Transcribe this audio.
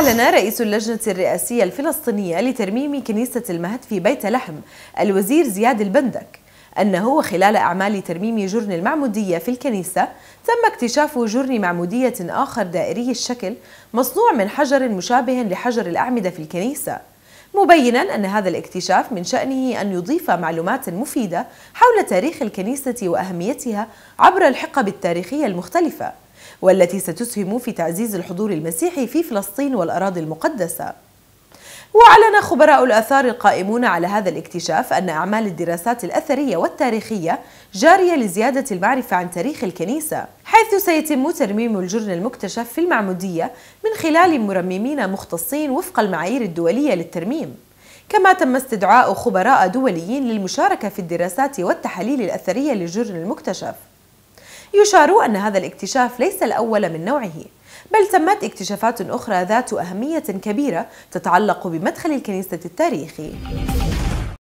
أعلن رئيس اللجنة الرئاسية الفلسطينية لترميم كنيسة المهد في بيت لحم الوزير زياد البندك أنه خلال أعمال ترميم جرن المعمودية في الكنيسة تم اكتشاف جرن معمودية آخر دائري الشكل مصنوع من حجر مشابه لحجر الأعمدة في الكنيسة مبينا أن هذا الاكتشاف من شأنه أن يضيف معلومات مفيدة حول تاريخ الكنيسة وأهميتها عبر الحقب التاريخية المختلفة والتي ستسهم في تعزيز الحضور المسيحي في فلسطين والأراضي المقدسة وأعلن خبراء الآثار القائمون على هذا الاكتشاف أن أعمال الدراسات الأثرية والتاريخية جارية لزيادة المعرفة عن تاريخ الكنيسة حيث سيتم ترميم الجرن المكتشف في المعمودية من خلال مرممين مختصين وفق المعايير الدولية للترميم كما تم استدعاء خبراء دوليين للمشاركة في الدراسات والتحاليل الأثرية للجرن المكتشف يشار أن هذا الاكتشاف ليس الأول من نوعه بل تمت اكتشافات أخرى ذات أهمية كبيرة تتعلق بمدخل الكنيسة التاريخي